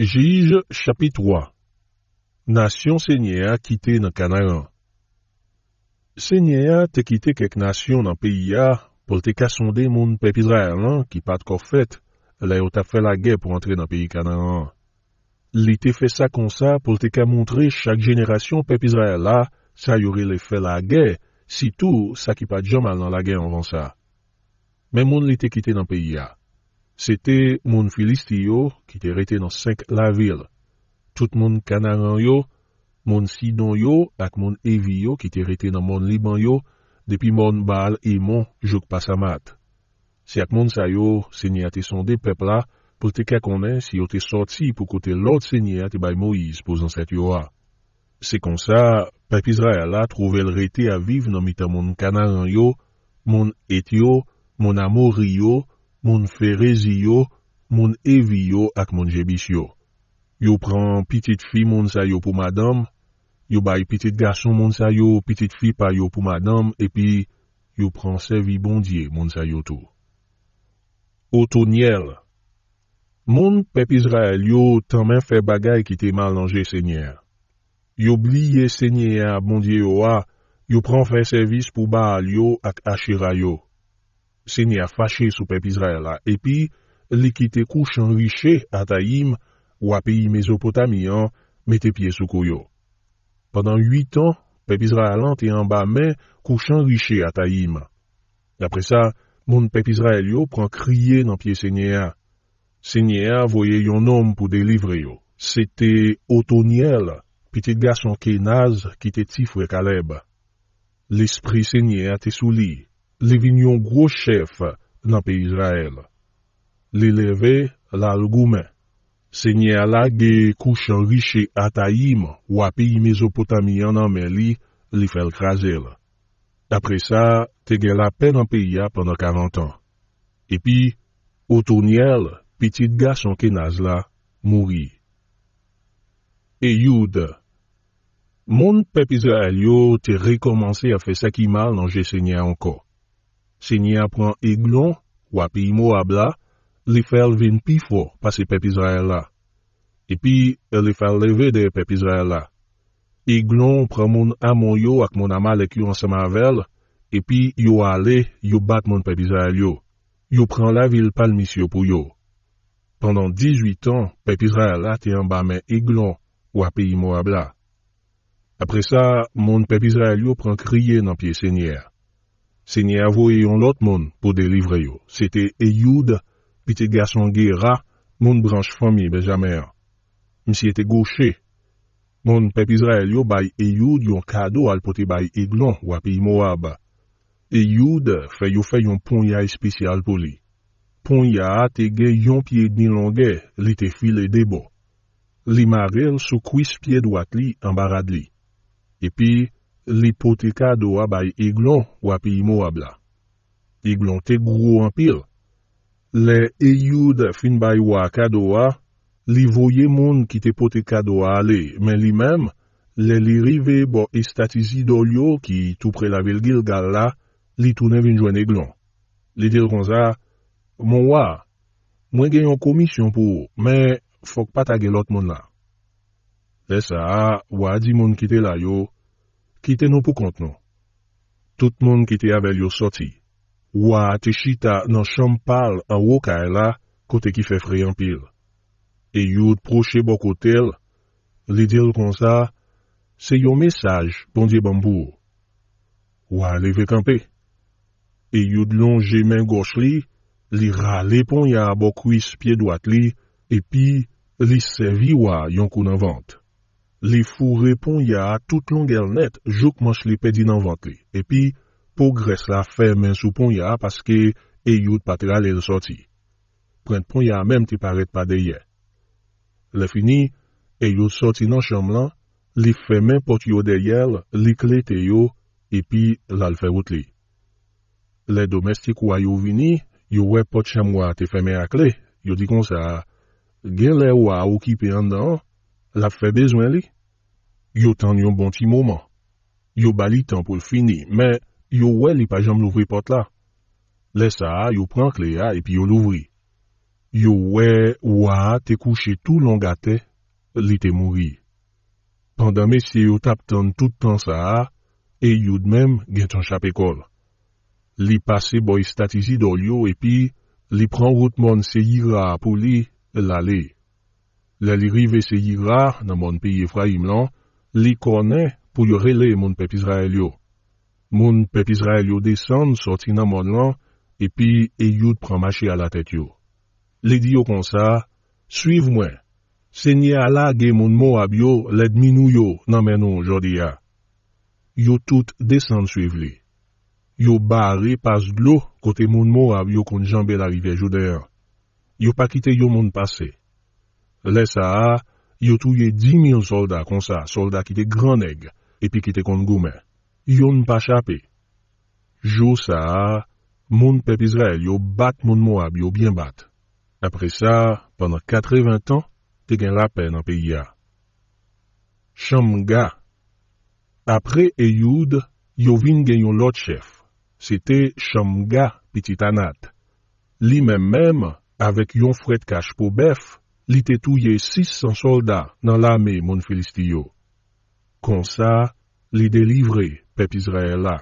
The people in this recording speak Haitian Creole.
Jige chapit 3 Nasyon sènyè a kite nan kanaran Sènyè a te kite kek nasyon nan peyi ya pou te ka sonde moun pepi zrayalan ki pat ko fèt le yo ta fè la gè pou antre nan peyi kanaran. Li te fè sa kon sa pou te ka montre chak jeneration pepi zrayalan sa yori le fè la gè si tou sa ki pat jaman nan la gè anvan sa. Men moun li te kite nan peyi ya. Se te moun filisti yo ki te rete nan senk la vil. Tout moun kanaran yo, moun sidon yo ak moun evi yo ki te rete nan moun liban yo depi moun bal e moun jok pasamat. Se ak moun sayo, senye a te sonde pepla pou te kakone si yo te sotsi pou kote lout senye a te baymou yispo zan set yo a. Se konsa, pepi zraya la trovel rete a vive nan mita moun kanaran yo, moun etyo, moun amouri yo, moun ferezi yo, moun evi yo ak moun jebis yo. Yo pran pitit fi moun sayo pou madam, yo bay pitit gason moun sayo, pitit fi payo pou madam, epi yo pran sevi bondye moun sayo tou. Otonyel Moun pepizra el yo tamen fe bagay ki te malanje senyer. Yo bliye senyer bondye yo a, yo pran fe servis pou ba al yo ak ashi rayo. Seigneur fâché sous peuple Israël et puis li qui couche en riche à Taïm ou à pays Mésopotamien hein, mettez pied sous couyo. Pendant huit ans, peuple Israël été en bas mais couchant en riche à Taïm. Après ça, mon peuple Israël prend crier dans pied Seigneur. Seigneur voyait un homme pour délivrer C'était Otoniel, petit garçon Kenaz qui était à Caleb. L'esprit Seigneur était sous lui. Li vin yon gwo chef nan pe Israel. Li leve lal goumen. Senye ala ge kouchen riche ata yim wapi yi mezopotami anan men li li fel krasel. Apre sa, te gen la pen anpe ya pwanda 40 an. Epi, o tonye al, pitit gason kenaz la, mouri. E youd. Moun pepe Israel yo te rekomansi a fe sakimal nan je senye anko. Senya pran Eglon, wapi imo abla, li fel vin pifo pasi Pepi Zayla. Epi, li fel leve de Pepi Zayla. Eglon pran moun amon yo ak moun ama lek yo ansamavel, epi yo ale, yo bat moun Pepi Zaylo. Yo pran la vil pal misyo pou yo. Pendan 18 an, Pepi Zayla ten bame Eglon, wapi imo abla. Apre sa, moun Pepi Zaylo pran kriye nan piye senya. Senye avowe yon lot moun pou delivre yo. Sete e youd, pite gason ge ra, moun branj fami be jamer. Msi ete goshe. Moun pep Izrael yo bay e youd yon kado alpote bay e glon wapi mou ab. E youd fwe yo fwe yon pon ya espisyal pou li. Pon ya at e ge yon pye din longe li te file debo. Li ma gel sou kwis pye dwat li ambarad li. E pi... li pote kado a bay Eglon wapi imo wab la. Eglon te grou anpil. Le e yud fin bay wak kado a, li voye moun ki te pote kado a ale, men li mem, le li rive bo estatizi dolyo ki tou pre lavel gil gal la, li tou ne vinjwen Eglon. Li dir kon za, moun waa, mwen gen yon komisyon pou, men fok pata gelot moun la. Le sa, wadi moun ki te layo, ki te nou pou kont nou. Tout moun ki te avèl yo soti. Wa atè chita nan chanm pal an wò kaè e la, kote ki fè frè yon pil. E youd proche bok o tel, li dil kon sa, se yo mesaj pon diye bambou. Wa leve kampe. E youd longe men gòsh li, li ra le pon ya bok wis piè doat li, e pi li sevi wa yon koun avant. Li fure pon ya a tout longel net jok mons li pedi nan vant li. Epi, pou gres la fè men sou pon ya a paske e youd patre ale de soti. Prent pon ya a menm te paret pa deye. Le fini, e youd soti nan chanm lan, li fè men pot yo deyel, li kle te yo, epi lal fè wout li. Le domestik way yo vini, yo wè pot chanm wate fè men a kle. Yo di kon sa, gen le waw ki pe an dan, La fe bezwen li? Yo tan yon bon ti mouman. Yo bali tan pou l fini, me yo we li pajam louvri pot la. Le sa a, yo pran kle a, epi yo louvri. Yo we, waa, te kouche tout longa te, li te mouri. Pandan me se yo tap tan tout tan sa a, e yon d'mem gen ton chap ekol. Li pase boy statizi do li yo, epi li pran wot mon se yira pou li lale. Lè li rive se yi rar nan moun pi Efraim lan, li kone pou yo rele moun pep Izrael yo. Moun pep Izrael yo desen soti nan moun lan, epi e yout pranmache ala tet yo. Li di yo konsa, Suiv mwen, se nye ala ge moun mou ab yo ledminou yo nan menon jodi ya. Yo tout desen suiv li. Yo bare pas glou kote moun mou ab yo kon jambel arive joder. Yo pa kite yo moun pase. Le saha, yo touye 10.000 solda kon sa, solda ki te gran eg, epi ki te kon gome. Yo n pa chapi. Jo saha, moun pep Israel yo bat moun moab yo bin bat. Apre sa, panan 80 an, te gen la pen an pe ya. Shamga Apre e yud, yo vin gen yon lot chef. Sete Shamga, piti tanat. Li men men, avek yon fred kash pou bef, Li tetouye 600 soldat nan lame moun Filistiyo. Kon sa, li delivre Pep Israel la.